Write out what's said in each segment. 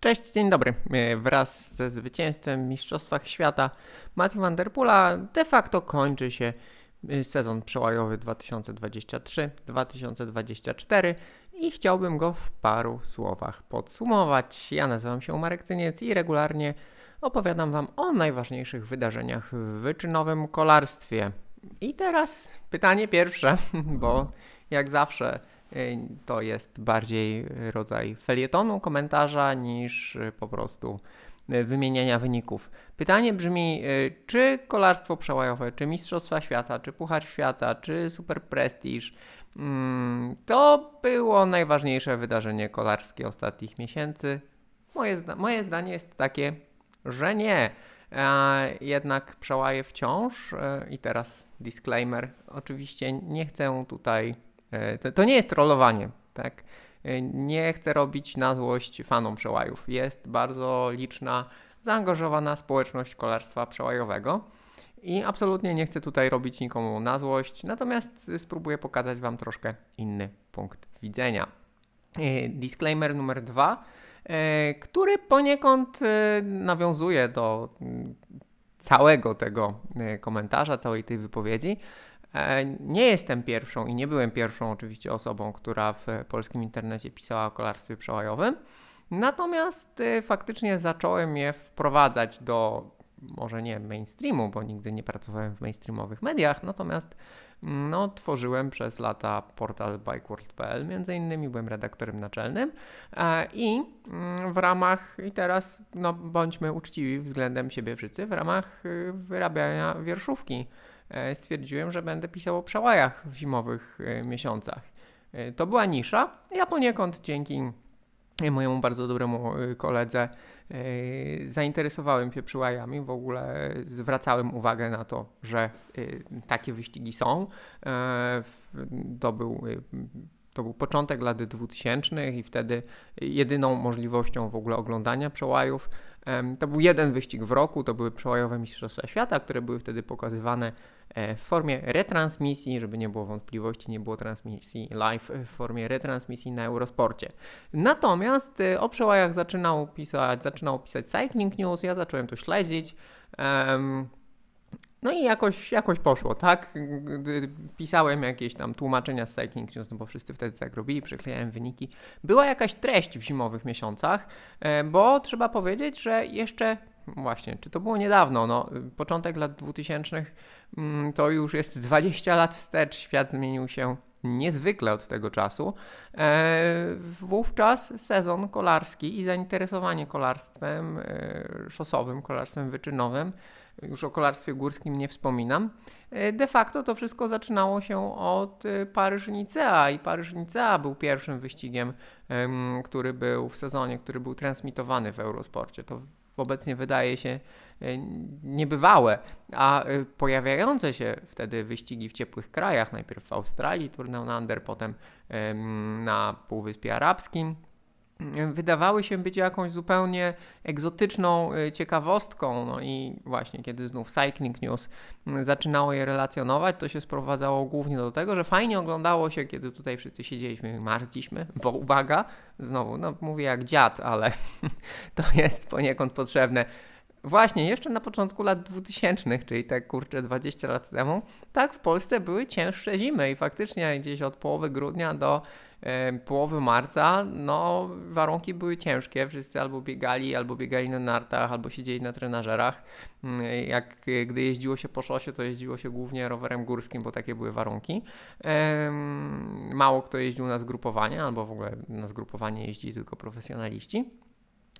Cześć, dzień dobry. E, wraz ze zwycięstwem w Mistrzostwach Świata Matthew Van Der de facto kończy się e, sezon przełajowy 2023-2024 i chciałbym go w paru słowach podsumować. Ja nazywam się Marek Tyniec i regularnie opowiadam Wam o najważniejszych wydarzeniach w wyczynowym kolarstwie. I teraz pytanie pierwsze, bo jak zawsze Y, to jest bardziej rodzaj felietonu, komentarza niż y, po prostu y, wymieniania wyników. Pytanie brzmi, czy kolarstwo przełajowe, czy Mistrzostwa Świata, czy Puchar Świata, czy Super Prestige mm, to było najważniejsze wydarzenie kolarskie ostatnich miesięcy? Moje, zda moje zdanie jest takie, że nie. jednak przełaje wciąż i teraz disclaimer. Oczywiście nie chcę tutaj E, to, to nie jest trollowanie, tak? E, nie chcę robić na złość fanom przełajów. Jest bardzo liczna, zaangażowana społeczność kolarstwa przełajowego i absolutnie nie chcę tutaj robić nikomu na złość, natomiast spróbuję pokazać Wam troszkę inny punkt widzenia. E, disclaimer numer dwa, który poniekąd nawiązuje do mm, całego tego komentarza, całej tej wypowiedzi. E, nie jestem pierwszą i nie byłem pierwszą oczywiście osobą, która w polskim internecie pisała o kolarstwie przełajowym. Natomiast e, faktycznie zacząłem je wprowadzać do może nie mainstreamu, bo nigdy nie pracowałem w mainstreamowych mediach, natomiast mm, no, tworzyłem przez lata portal bikeworld.pl, między innymi byłem redaktorem naczelnym e, i mm, w ramach, i teraz no, bądźmy uczciwi względem siebie wszyscy, w ramach y, wyrabiania wierszówki E, stwierdziłem, że będę pisał o przełajach w zimowych e, miesiącach. E, to była nisza. Ja poniekąd dzięki mojemu bardzo dobremu koledze zainteresowałem się przyłajami, w ogóle zwracałem uwagę na to, że takie wyścigi są. To był to był początek lat 2000 i wtedy jedyną możliwością w ogóle oglądania przełajów to był jeden wyścig w roku, to były przełajowe Mistrzostwa Świata, które były wtedy pokazywane e, w formie retransmisji, żeby nie było wątpliwości, nie było transmisji live w formie retransmisji na Eurosporcie. Natomiast e, o przełajach zaczynał pisać, zaczynał pisać Cycling News, ja zacząłem to śledzić. No i jakoś, jakoś poszło, tak? Pisałem jakieś tam tłumaczenia z Cycling News, no bo wszyscy wtedy tak robili, przyklejałem wyniki. Była jakaś treść w zimowych miesiącach, e, bo trzeba powiedzieć, że jeszcze właśnie, czy to było niedawno, no, początek lat 2000 mm, to już jest 20 lat wstecz, świat zmienił się niezwykle od tego czasu. E, wówczas sezon kolarski i zainteresowanie kolarstwem e, szosowym, kolarstwem wyczynowym już o kolarstwie górskim nie wspominam. E, de facto to wszystko zaczynało się od e, Paryż-Nicea i Paryż-Nicea był pierwszym wyścigiem, który był w sezonie, który był transmitowany w Eurosporcie. To obecnie wydaje się e, niebywałe, a pojawiające się wtedy wyścigi w ciepłych krajach, najpierw w Australii, turnę na Under, potem na Półwyspie Arabskim, wydawały się być jakąś zupełnie egzotyczną e, ciekawostką. No i właśnie, kiedy znów Cycling News mm, zaczynało je relacjonować, to się sprowadzało głównie do tego, że fajnie oglądało się, kiedy tutaj wszyscy siedzieliśmy i martwiliśmy, bo uwaga, znowu, no mówię jak dziad, ale to jest poniekąd potrzebne. Właśnie, jeszcze na początku lat 2000, czyli tak kurczę 20 lat temu, tak w Polsce były cięższe zimy i faktycznie gdzieś od połowy grudnia do połowy marca, no warunki były ciężkie, wszyscy albo biegali, albo biegali na nartach, albo siedzieli na trenażerach. Mm, jak e, gdy jeździło się po szosie, to jeździło się głównie rowerem górskim, bo takie były warunki. Mało kto jeździł na zgrupowanie, albo w ogóle na zgrupowanie jeździli tylko profesjonaliści.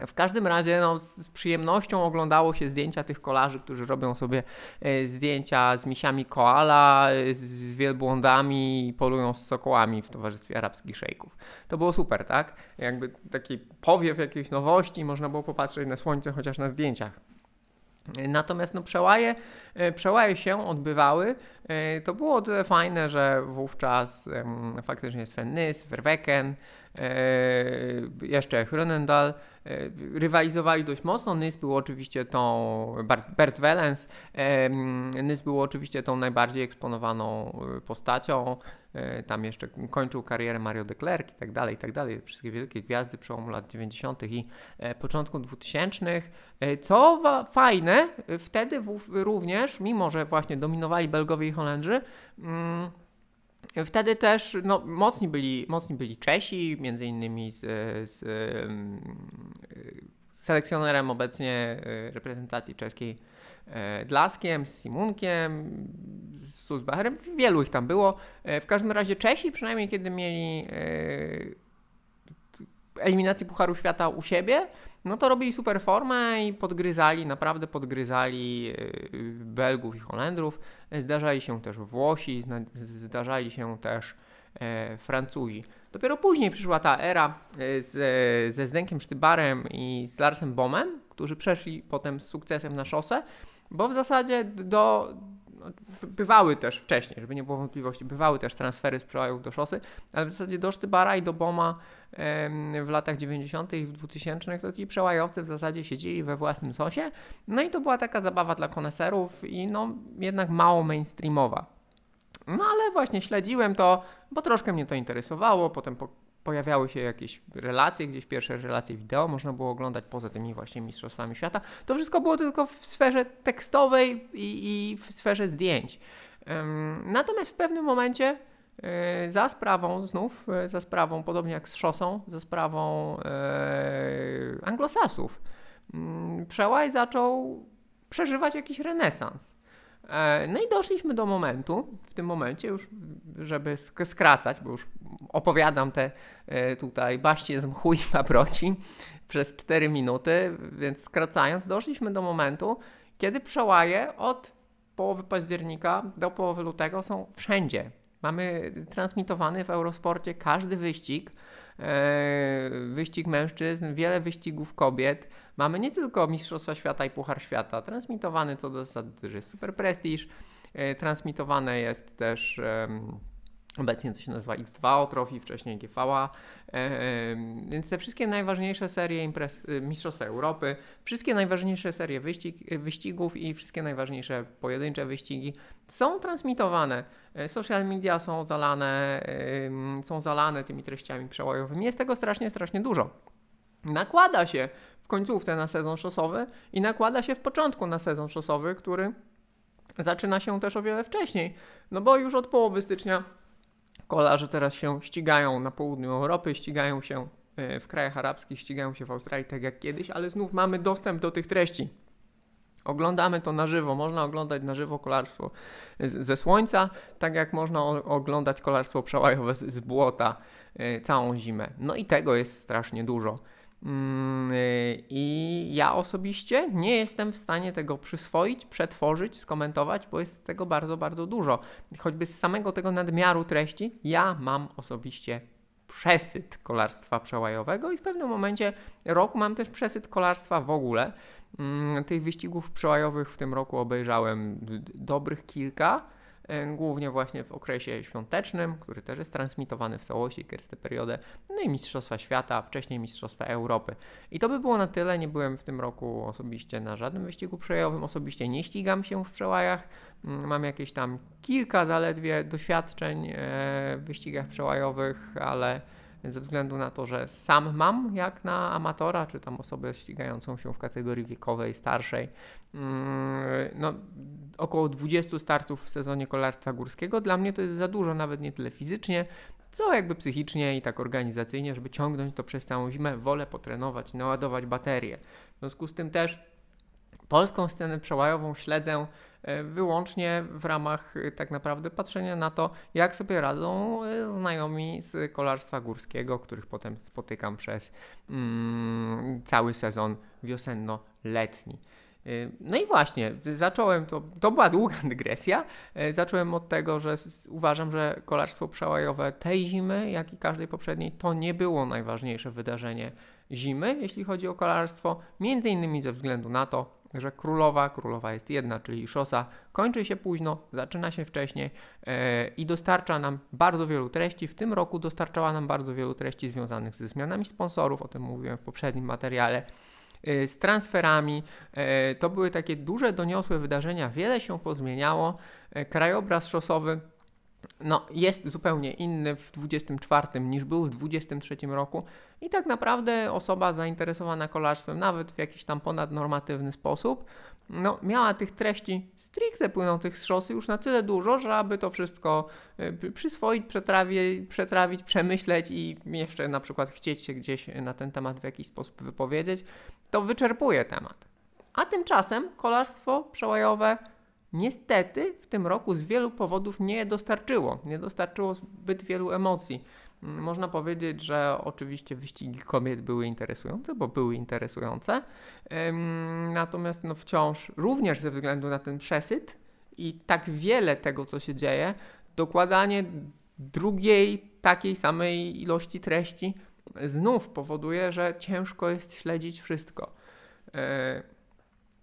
W każdym razie no, z przyjemnością oglądało się zdjęcia tych kolarzy, którzy robią sobie e, zdjęcia z misiami koala, e, z wielbłądami i polują z sokołami w towarzystwie arabskich szejków. To było super, tak? Jakby taki powiew jakiejś nowości, można było popatrzeć na słońce chociaż na zdjęciach. Natomiast no, przełaje, e, przełaje się odbywały. To było tyle fajne, że wówczas faktycznie Sven Nys, Verwecken, E, jeszcze Hronendal e, rywalizowali dość mocno. Nys był oczywiście tą, Bert Wellens, e, Nys był oczywiście tą najbardziej eksponowaną postacią. Tam jeszcze kończył karierę Mario de Klerk i tak dalej, i tak dalej. Wszystkie wielkie gwiazdy przełomu lat 90. i początku 2000. Co fajne, wtedy również, mimo że właśnie dominowali Belgowie i Holendrzy, mm, Wtedy też no, mocni, byli, mocni byli Czesi, między innymi z, z mm, selekcjonerem obecnie y, reprezentacji czeskiej y, Dlaskiem, z Simunkiem, z Susbacherem, wielu ich tam było. Y, w każdym razie Czesi, przynajmniej kiedy mieli eliminację Pucharu Świata u siebie, no to robili super formę i podgryzali, naprawdę podgryzali y, Belgów i Holendrów. Zdarzali się też Włosi, zdarzali się też e, Francuzi. Dopiero później przyszła ta era e, z, e, ze Zdenkiem Sztybarem i z Larsem Bomem, którzy przeszli potem z sukcesem na szosę, bo w zasadzie do, no, bywały też wcześniej, żeby nie było wątpliwości, bywały też transfery z przełajów do szosy, ale w zasadzie do Sztybara i do Boma w latach 90. i 2000 to ci przełajowcy w zasadzie siedzieli we własnym sosie, no i to była taka zabawa dla koneserów i no jednak mało mainstreamowa. No ale właśnie śledziłem to, bo troszkę mnie to interesowało, potem po pojawiały się jakieś relacje, gdzieś pierwsze relacje wideo można było oglądać poza tymi właśnie Mistrzostwami Świata. To wszystko było tylko w sferze tekstowej i, i w sferze zdjęć. Natomiast w pewnym momencie e, za sprawą znów, e, za sprawą podobnie jak z szosą, za sprawą e, anglosasów, mm, przełaj zaczął przeżywać jakiś renesans. E, no i doszliśmy do momentu, w tym momencie już, żeby skracać, bo już opowiadam te e, tutaj baście z mchu i paproci przez 4 minuty, więc skracając, doszliśmy do momentu, kiedy przełaje od połowy października do połowy lutego są wszędzie. Mamy transmitowany w Eurosporcie każdy wyścig, e, wyścig mężczyzn, wiele wyścigów kobiet, Mamy nie tylko Mistrzostwa Świata i Puchar Świata, transmitowany co do zasady, że jest super prestiż, e, transmitowane jest też obecnie coś się nazywa X2 Trophy, wcześniej GVA, e, więc te wszystkie najważniejsze serie imprez, e, Mistrzostwa Europy, wszystkie najważniejsze serie wyścig, wyścigów i wszystkie najważniejsze pojedyncze wyścigi są transmitowane. Social media są zalane, są zalane tymi treściami przełajowymi. Jest tego strasznie, strasznie dużo. Nakłada się w końcówce na sezon szosowy i nakłada się w początku na sezon szosowy, który zaczyna się też o wiele wcześniej. No bo już od połowy stycznia kolarze teraz się ścigają na południu Europy, ścigają się e, w krajach arabskich, ścigają się w Australii, tak jak kiedyś, ale znów mamy dostęp do tych treści. Oglądamy to na żywo. Można oglądać na żywo kolarstwo ze słońca, tak jak można oglądać kolarstwo przełajowe z, błota e, całą zimę. No i tego jest strasznie dużo. Mm, y, I ja osobiście nie jestem w stanie tego przyswoić, przetworzyć, skomentować, bo jest tego bardzo, bardzo dużo. Choćby z samego tego nadmiaru treści, ja mam osobiście przesyt kolarstwa przełajowego i w pewnym momencie roku mam też przesyt kolarstwa w ogóle. Mm, tych wyścigów przełajowych w tym roku obejrzałem dobrych kilka głównie właśnie w okresie świątecznym, który też jest transmitowany w całości, kiedy tę periodę, no i Mistrzostwa Świata, wcześniej Mistrzostwa Europy. I to by było na tyle, nie byłem w tym roku osobiście na żadnym wyścigu przejawowym, osobiście nie ścigam się w przełajach, mm, mam jakieś tam kilka zaledwie doświadczeń e, w wyścigach przełajowych, ale ze względu na to, że sam mam jak na amatora, czy tam osobę ścigającą się w kategorii wiekowej, starszej, mm, no, około 20 startów w sezonie kolarstwa górskiego. Dla mnie to jest za dużo, nawet nie tyle fizycznie, co jakby psychicznie i tak organizacyjnie, żeby ciągnąć to przez całą zimę. Wolę potrenować, naładować baterie. W związku z tym też polską scenę przełajową śledzę E, wyłącznie w ramach e, tak naprawdę patrzenia na to, jak sobie radzą e, znajomi z kolarstwa górskiego, których potem spotykam przez mm, cały sezon wiosenno-letni. No i właśnie, zacząłem to, to była długa dygresja. Zacząłem od tego, że uważam, że kolarstwo przełajowe tej zimy, jak i każdej poprzedniej, to nie było najważniejsze wydarzenie zimy, jeśli chodzi o kolarstwo, między innymi ze względu na to, że królowa, królowa jest jedna, czyli szosa, kończy się późno, zaczyna się wcześniej yy, i dostarcza nam bardzo wielu treści. W tym roku dostarczała nam bardzo wielu treści związanych ze zmianami sponsorów, o tym mówiłem w poprzednim materiale e, z transferami. E, to były takie duże, doniosłe wydarzenia, wiele się pozmieniało. Krajobraz szosowy no, jest zupełnie inny w 24 niż był w 23 roku i tak naprawdę osoba zainteresowana kolarstwem nawet w jakiś tam ponadnormatywny sposób, no, miała tych treści stricte płynących z szosy już na tyle dużo, że aby to wszystko y, przyswoić, przetrawić, przetrawić, przemyśleć i jeszcze na przykład chcieć się gdzieś na ten temat w jakiś sposób wypowiedzieć, to wyczerpuje temat. A tymczasem kolarstwo przełajowe niestety w tym roku z wielu powodów nie dostarczyło. Nie dostarczyło zbyt wielu emocji. Mm, można powiedzieć, że oczywiście wyścigi kobiet były interesujące, bo były interesujące. Natomiast no wciąż, również ze względu na ten przesyt i tak wiele tego, co się dzieje, dokładanie drugiej takiej samej ilości treści znów powoduje, że ciężko jest śledzić wszystko. E,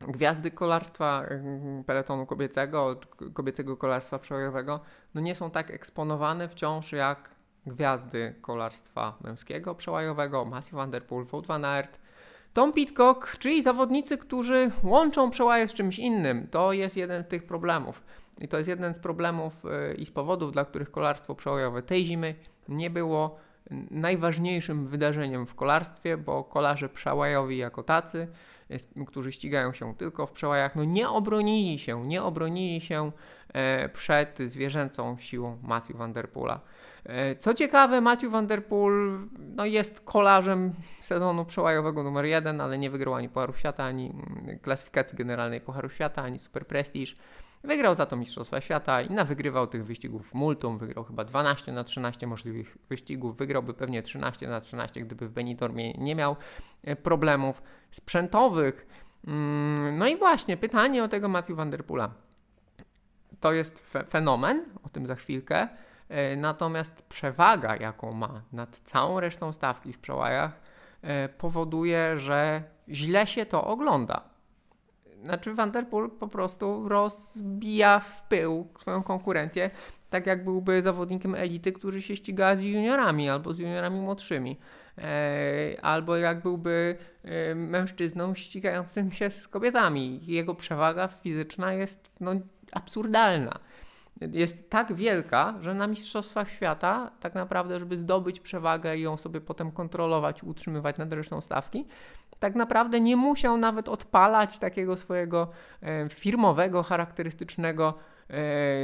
gwiazdy kolarstwa mm, peletonu kobiecego, kobiecego kolarstwa przełajowego, no nie są tak eksponowane wciąż jak gwiazdy kolarstwa męskiego przełajowego, Matthew Van Der Poel, Wout Van Aert, Tom Pitcock, czyli zawodnicy, którzy łączą przełaje z czymś innym. To jest jeden z tych problemów. I to jest jeden z problemów e, i z powodów, dla których kolarstwo przełajowe tej zimy nie było najważniejszym wydarzeniem w kolarstwie, bo kolarze przełajowi jako tacy którzy ścigają się tylko w przełajach, no nie obronili się, nie obronili się e, przed zwierzęcą siłą Matthew Vanderpoola. E, co ciekawe, Matthew Vanderpool no, jest kolarzem sezonu przełajowego numer jeden, ale nie wygrał ani Pucharu Świata, ani mm, klasyfikacji generalnej Pucharu Świata, ani Super Prestige. Wygrał za to Mistrzostwa Świata i wygrywał tych wyścigów multum, wygrał chyba 12 na 13 możliwych wyścigów, wygrałby pewnie 13 na 13, gdyby w Benidormie nie miał e, problemów sprzętowych. Mm, no i właśnie, pytanie o tego Matthew Vanderpoola. To jest fe fenomen, o tym za chwilkę, e, natomiast przewaga, jaką ma nad całą resztą stawki w przełajach, e, powoduje, że źle się to ogląda znaczy Vanderpool po prostu rozbija w pył swoją konkurencję, tak jak byłby zawodnikiem elity, który się ściga z juniorami albo z juniorami młodszymi. E, albo jak byłby e, mężczyzną ścigającym się z kobietami. Jego przewaga fizyczna jest no, absurdalna jest tak wielka, że na Mistrzostwach Świata, tak naprawdę, żeby zdobyć przewagę i ją sobie potem kontrolować, utrzymywać nad resztą stawki, tak naprawdę nie musiał nawet odpalać takiego swojego e, firmowego, charakterystycznego, e,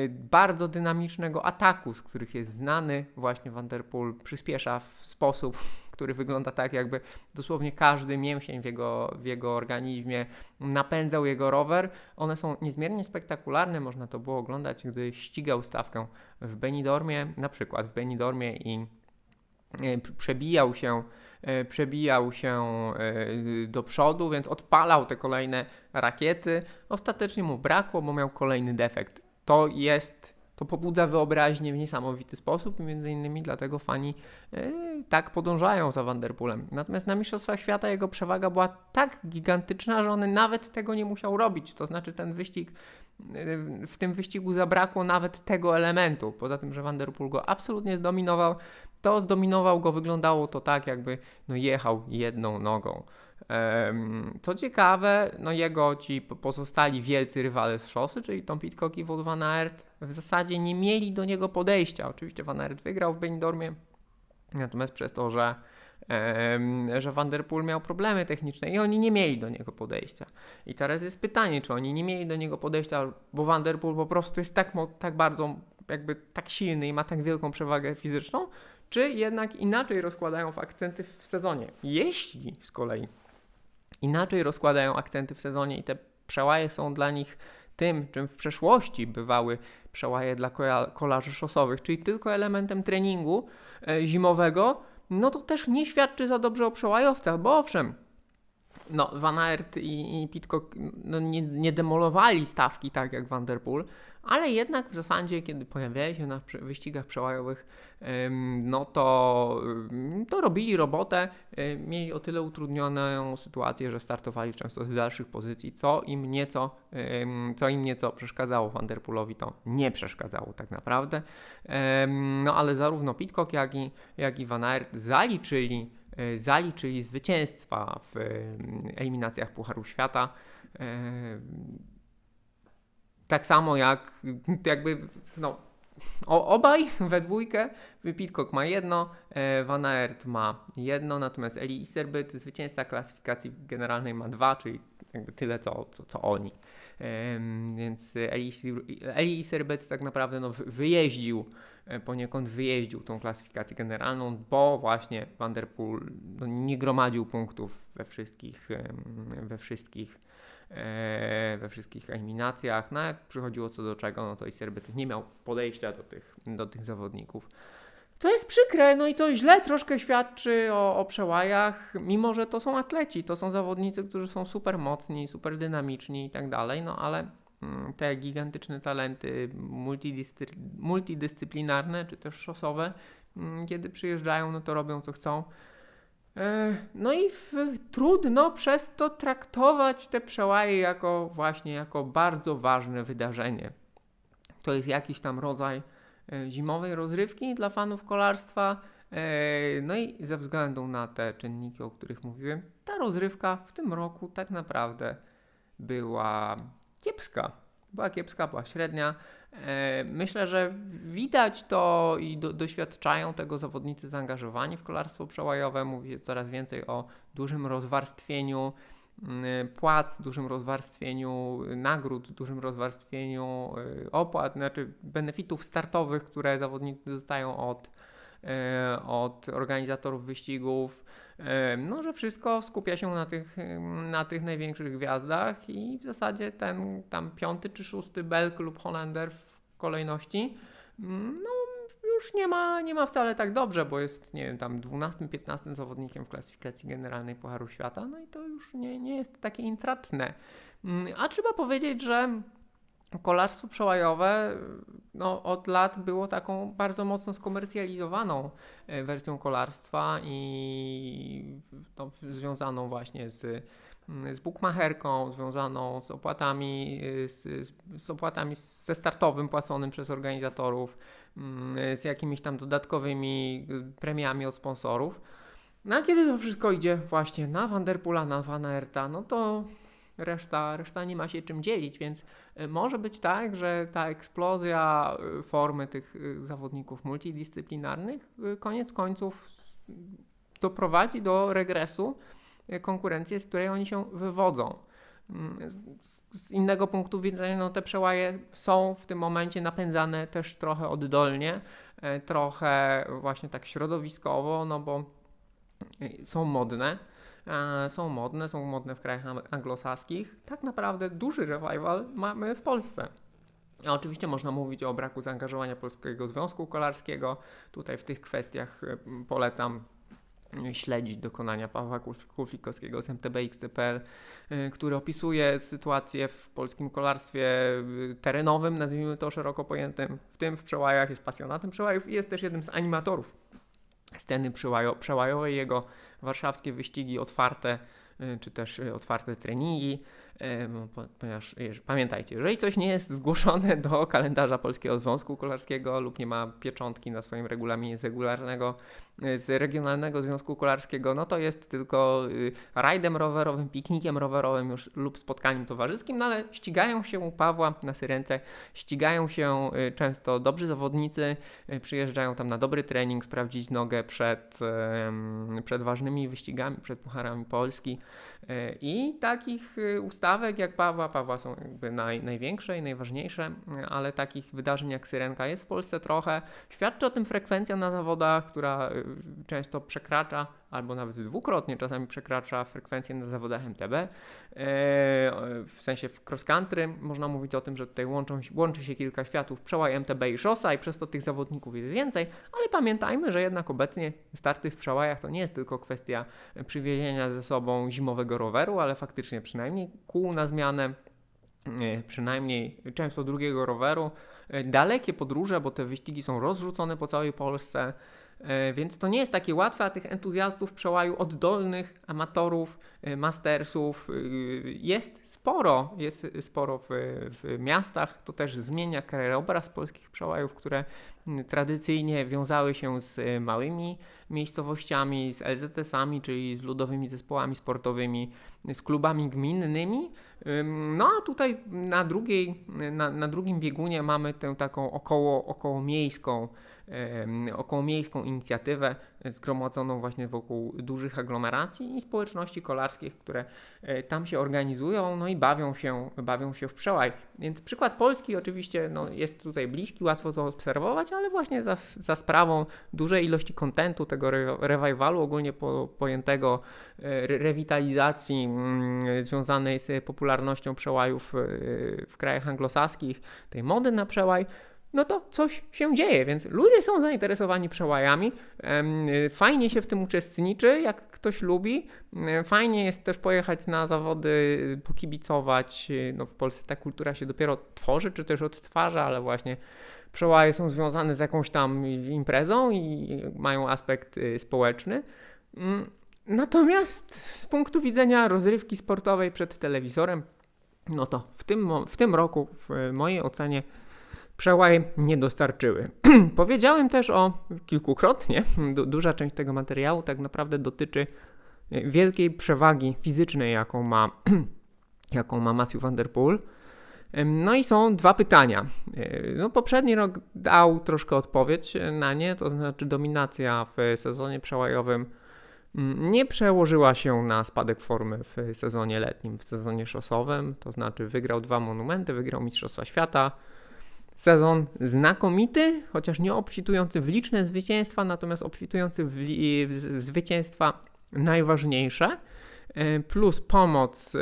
bardzo dynamicznego ataku, z których jest znany właśnie Vanderpool, przyspiesza w sposób, który wygląda tak, jakby dosłownie każdy mięsień w jego, w jego organizmie napędzał jego rower. One są niezmiernie spektakularne, można to było oglądać, gdy ścigał stawkę w Benidormie, na przykład w Benidormie i e, przebijał się E, przebijał się e, do przodu, więc odpalał te kolejne rakiety. Ostatecznie mu brakło, bo miał kolejny defekt. To jest, to pobudza wyobraźnię w niesamowity sposób, między innymi dlatego fani e, tak podążają za Vanderpoolem. Natomiast na Mistrzostwach Świata jego przewaga była tak gigantyczna, że on nawet tego nie musiał robić. To znaczy ten wyścig w tym wyścigu zabrakło nawet tego elementu. Poza tym, że Vanderpool go absolutnie zdominował, to zdominował go, wyglądało to tak, jakby no, jechał jedną nogą. Co ciekawe, no jego ci pozostali wielcy rywale z szosy, czyli Tom Pitcock i Wout van Aert, w zasadzie nie mieli do niego podejścia. Oczywiście van Aert wygrał w Benidormie, natomiast przez to, że że Vanderpool miał problemy techniczne i oni nie mieli do niego podejścia. I teraz jest pytanie, czy oni nie mieli do niego podejścia, bo Vanderpool po prostu jest tak, tak bardzo jakby tak silny i ma tak wielką przewagę fizyczną, czy jednak inaczej rozkładają akcenty w sezonie. Jeśli z kolei inaczej rozkładają akcenty w sezonie i te przełaje są dla nich tym, czym w przeszłości bywały przełaje dla kolarzy szosowych, czyli tylko elementem treningu e, zimowego, no to też nie świadczy za dobrze o przełajowcach, bo owszem, no Van Aert i, Pitko Pitcock no, nie, nie demolowali stawki tak jak Vanderpool, ale jednak w zasadzie, kiedy pojawiają się na wyścigach przełajowych, no to, to robili robotę, mieli o tyle utrudnioną sytuację, że startowali często z dalszych pozycji, co im nieco, co im nieco przeszkadzało. Vanderpoolowi to nie przeszkadzało tak naprawdę. No ale zarówno Pitcock, jak i, jak i Van Aert zaliczyli, e, zaliczyli zwycięstwa w eliminacjach Pucharu Świata e, tak samo jak jakby no, o, obaj we dwójkę. Pitcock ma jedno, e, Van Aert ma jedno, natomiast Eli Iserbyt, zwycięzca klasyfikacji generalnej ma dwa, czyli jakby tyle co, co, co oni. więc Eli, Eli Iserbyt tak naprawdę no, wyjeździł, e, poniekąd wyjeździł tą klasyfikację generalną, bo właśnie Vanderpool no, nie gromadził punktów we wszystkich, we wszystkich E, we wszystkich eliminacjach. No jak przychodziło co do czego, no to Isterbetek nie miał podejścia do tych, do tych zawodników. To jest przykre, no i to źle troszkę świadczy o, o przełajach, mimo że to są atleci, to są zawodnicy, którzy są super mocni, super dynamiczni i tak dalej, no ale mm, te gigantyczne talenty multidyscyplinarne czy też szosowe, mm, kiedy przyjeżdżają, no to robią co chcą. E, no i w, trudno przez to traktować te przełaje jako właśnie jako bardzo ważne wydarzenie. To jest jakiś tam rodzaj e, zimowej rozrywki dla fanów kolarstwa. E, no i ze względu na te czynniki, o których mówiłem, ta rozrywka w tym roku tak naprawdę była kiepska. Była kiepska, była średnia. E, myślę, że widać to i do, doświadczają tego zawodnicy zaangażowani w kolarstwo przełajowe. Mówi się coraz więcej o dużym rozwarstwieniu mm, płac, dużym rozwarstwieniu nagród, dużym rozwarstwieniu y, opłat, znaczy benefitów startowych, które zawodnicy dostają od, y, od organizatorów wyścigów no, że wszystko skupia się na tych, na tych największych gwiazdach i w zasadzie ten tam piąty czy szósty Belk lub Holender w kolejności, mm, no już nie ma, nie ma wcale tak dobrze, bo jest, nie wiem, tam 12-15 zawodnikiem w klasyfikacji generalnej Pucharu Świata, no i to już nie, nie jest takie intratne. Mm, a trzeba powiedzieć, że kolarstwo przełajowe no, od lat było taką bardzo mocno skomercjalizowaną e, wersją kolarstwa i no, związaną właśnie z, mm, z bukmacherką, związaną z opłatami, e, z, z opłatami ze startowym płaconym przez organizatorów, mm, e, z jakimiś tam dodatkowymi premiami od sponsorów. No a kiedy to wszystko idzie właśnie na Vanderpula, na Van Aerta, no to reszta, reszta nie ma się czym dzielić, więc e, może być tak, że ta eksplozja e, formy tych e, zawodników multidyscyplinarnych koniec końców doprowadzi do regresu konkurencji, z której oni się wywodzą. Mm, z innego punktu widzenia, no te przełaje są w tym momencie napędzane też trochę oddolnie, trochę właśnie tak środowiskowo, no bo są modne, E, są modne, są modne w krajach anglosaskich. Tak naprawdę duży revival mamy w Polsce. oczywiście można mówić o braku zaangażowania Polskiego Związku Kolarskiego. Tutaj w tych kwestiach e, polecam śledzić dokonania Pawła Kulfikowskiego z mtbx.pl, e, który opisuje sytuację w polskim kolarstwie terenowym, nazwijmy to szeroko pojętym, w tym w przełajach, jest pasjonatem przełajów i jest też jednym z animatorów sceny przełajowe, jego warszawskie wyścigi otwarte, y, czy też y, otwarte treningi, E, ponieważ pamiętajcie, jeżeli coś nie jest zgłoszone do kalendarza Polskiego Związku Kolarskiego lub nie ma pieczątki na swoim regulaminie z regularnego, e, z Regionalnego Związku Kolarskiego, no to jest tylko e, rajdem rowerowym, piknikiem rowerowym już lub spotkaniem towarzyskim, no ale ścigają się u Pawła na Syrence, ścigają się często dobrzy zawodnicy, przyjeżdżają tam na dobry trening, sprawdzić nogę przed, przed ważnymi wyścigami, przed pucharami Polski, E, I takich e, ustawek jak Pawła, Pawła są jakby naj, największe i najważniejsze, e, ale takich wydarzeń jak Syrenka jest w Polsce trochę. Świadczy o tym frekwencja na zawodach, która często przekracza albo nawet dwukrotnie czasami przekracza frekwencję na zawodach MTB. E, w sensie w cross country można mówić o tym, że tutaj łączą, łączy się kilka światów, przełaj MTB i szosa i przez to tych zawodników jest więcej, ale pamiętajmy, że jednak obecnie starty w przełajach to nie jest tylko kwestia przywiezienia ze sobą zimowego roweru, ale faktycznie przynajmniej kół na zmianę, e, przynajmniej często drugiego roweru, e, dalekie podróże, bo te wyścigi są rozrzucone po całej Polsce, E, więc to nie jest takie łatwe, a tych entuzjastów przełaju oddolnych, amatorów, e, mastersów e, jest sporo. Jest sporo w, w miastach. To też zmienia krajobraz polskich przełajów, które tradycyjnie wiązały się z y, małymi miejscowościami, z LZS-ami, czyli z ludowymi zespołami sportowymi, z klubami gminnymi. No a tutaj na, drugiej, na, na drugim biegunie mamy tę taką około, około miejską, około miejską inicjatywę, E, zgromadzoną właśnie wokół dużych aglomeracji i społeczności kolarskich, które e, tam się organizują, no i bawią się, bawią się w przełaj. Więc przykład Polski oczywiście no, jest tutaj bliski, łatwo to obserwować, ale właśnie za, za sprawą dużej ilości kontentu tego re, revivalu ogólnie po, pojętego e, rewitalizacji mm, związanej z popularnością przełajów w krajach anglosaskich, tej mody na przełaj, no to coś się dzieje, więc ludzie są zainteresowani przełajami, fajnie się w tym uczestniczy, jak ktoś lubi, e, fajnie jest też pojechać na zawody, y, pokibicować, y, no w Polsce ta kultura się dopiero tworzy, czy też odtwarza, ale właśnie przełaje są związane z jakąś tam imprezą i mają aspekt y, społeczny. Mm, natomiast z punktu widzenia rozrywki sportowej przed telewizorem, no to w tym, w tym roku, w mojej ocenie, przełaj nie dostarczyły. Powiedziałem też o kilkukrotnie, du duża część tego materiału tak naprawdę dotyczy e, wielkiej przewagi fizycznej, jaką ma, jaką ma Matthew van der Poel. No i są dwa pytania. E, no, poprzedni rok dał troszkę odpowiedź e, na nie, to znaczy dominacja w sezonie przełajowym mm, nie przełożyła się na spadek formy w sezonie letnim, w sezonie szosowym, to znaczy wygrał dwa monumenty, wygrał Mistrzostwa Świata, Sezon znakomity, chociaż nie obfitujący w liczne zwycięstwa, natomiast obfitujący w, w zwycięstwa najważniejsze, e, plus pomoc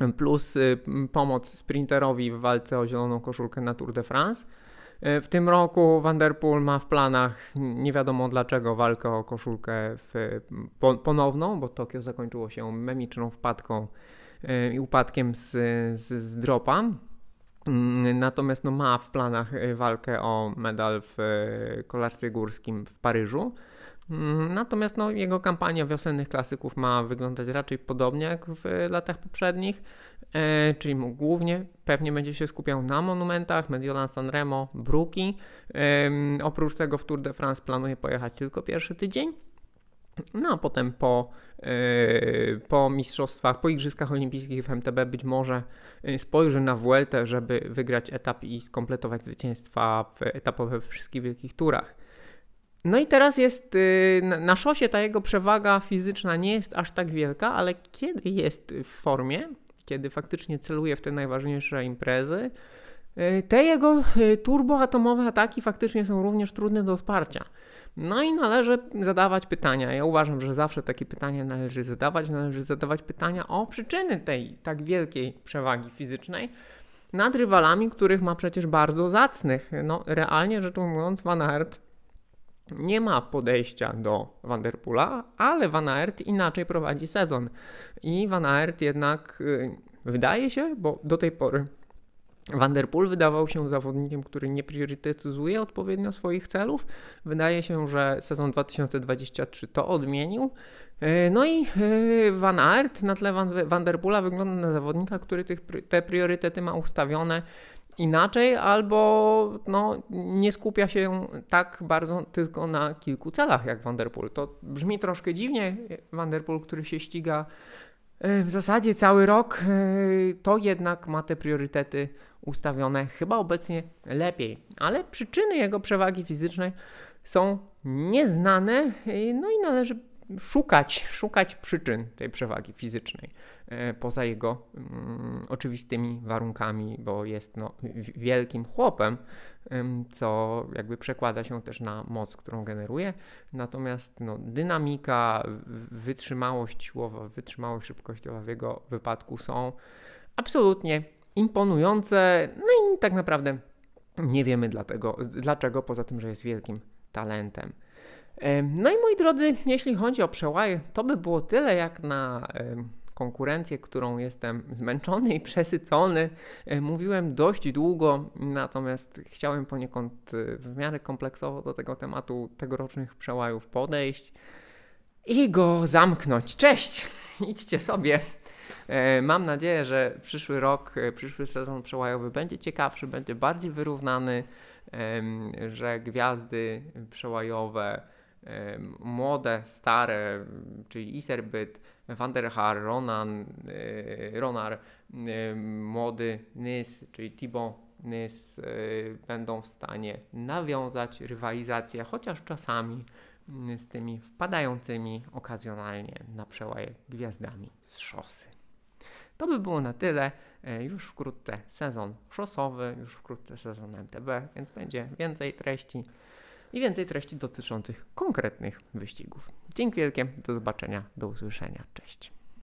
e, plus e, pomoc sprinterowi w walce o zieloną koszulkę na Tour de France. W tym roku Vanderpool ma w planach, nie wiadomo dlaczego, walkę o koszulkę w, ponowną, bo Tokio zakończyło się memiczną wpadką i upadkiem z, z, z dropa. Mm, natomiast no, ma w planach y, walkę o medal w y, kolarstwie górskim w Paryżu. Mm, natomiast no, jego kampania wiosennych klasyków ma wyglądać raczej podobnie jak w latach poprzednich, e, czyli głównie pewnie będzie się skupiał na monumentach Mediolan Sanremo, Bruki. E, oprócz tego w Tour de France planuje pojechać tylko pierwszy tydzień. No a potem po, yy, po mistrzostwach, po Igrzyskach Olimpijskich w MTB być może yy, spojrzy na Vueltę, żeby wygrać etap i skompletować zwycięstwa w etapowe wszystkich wielkich turach. No i teraz jest yy, na szosie ta jego przewaga fizyczna nie jest aż tak wielka, ale kiedy jest w formie, kiedy faktycznie celuje w te najważniejsze imprezy, te jego turboatomowe ataki faktycznie są również trudne do wsparcia. No i należy zadawać pytania. Ja uważam, że zawsze takie pytanie należy zadawać. Należy zadawać pytania o przyczyny tej tak wielkiej przewagi fizycznej nad rywalami, których ma przecież bardzo zacnych. No, realnie rzecz ujmując, Van Aert nie ma podejścia do Vanderpoola, ale Van Aert inaczej prowadzi sezon. I Van Aert jednak y, wydaje się, bo do tej pory Vanderpool wydawał się zawodnikiem, który nie priorytetyzuje odpowiednio swoich celów. Wydaje się, że sezon 2023 to odmienił. E, no i e, Van Aert na tle Vanderpoola wygląda na zawodnika, który tych, te priorytety ma ustawione inaczej, albo no, nie skupia się tak bardzo tylko na kilku celach jak Vanderpool. To brzmi troszkę dziwnie. Vanderpool, który się ściga E, w zasadzie cały rok, e, to jednak ma te priorytety ustawione chyba obecnie lepiej. Ale przyczyny jego przewagi fizycznej są nieznane, e, no i należy szukać, szukać przyczyn tej przewagi fizycznej. E, poza jego mm, oczywistymi warunkami, bo jest no, wielkim chłopem, co jakby przekłada się też na moc, którą generuje. Natomiast no, dynamika, wytrzymałość siłowa, wytrzymałość szybkościowa w jego wypadku są absolutnie imponujące. No i tak naprawdę nie wiemy dlatego, dlaczego, poza tym, że jest wielkim talentem. No i moi drodzy, jeśli chodzi o przełaje, to by było tyle jak na konkurencję, którą jestem zmęczony i przesycony. E, mówiłem dość długo, natomiast chciałem poniekąd e, w miarę kompleksowo do tego tematu tegorocznych przełajów podejść i go zamknąć. Cześć! Idźcie sobie. E, mam nadzieję, że przyszły rok, przyszły sezon przełajowy będzie ciekawszy, będzie bardziej wyrównany, że gwiazdy przełajowe, młode, stare, czyli Iserbyt, Van der Haar, Ronan, e, Ronar, e, młody Nys, czyli Tibo Nys e, będą w stanie nawiązać rywalizację, chociaż czasami z tymi wpadającymi okazjonalnie na przełaje gwiazdami z szosy. To by było na tyle. Już wkrótce sezon szosowy, już wkrótce sezon MTB, więc będzie więcej treści i więcej treści dotyczących konkretnych wyścigów. Dzięki wielkie, do zobaczenia, do usłyszenia, cześć.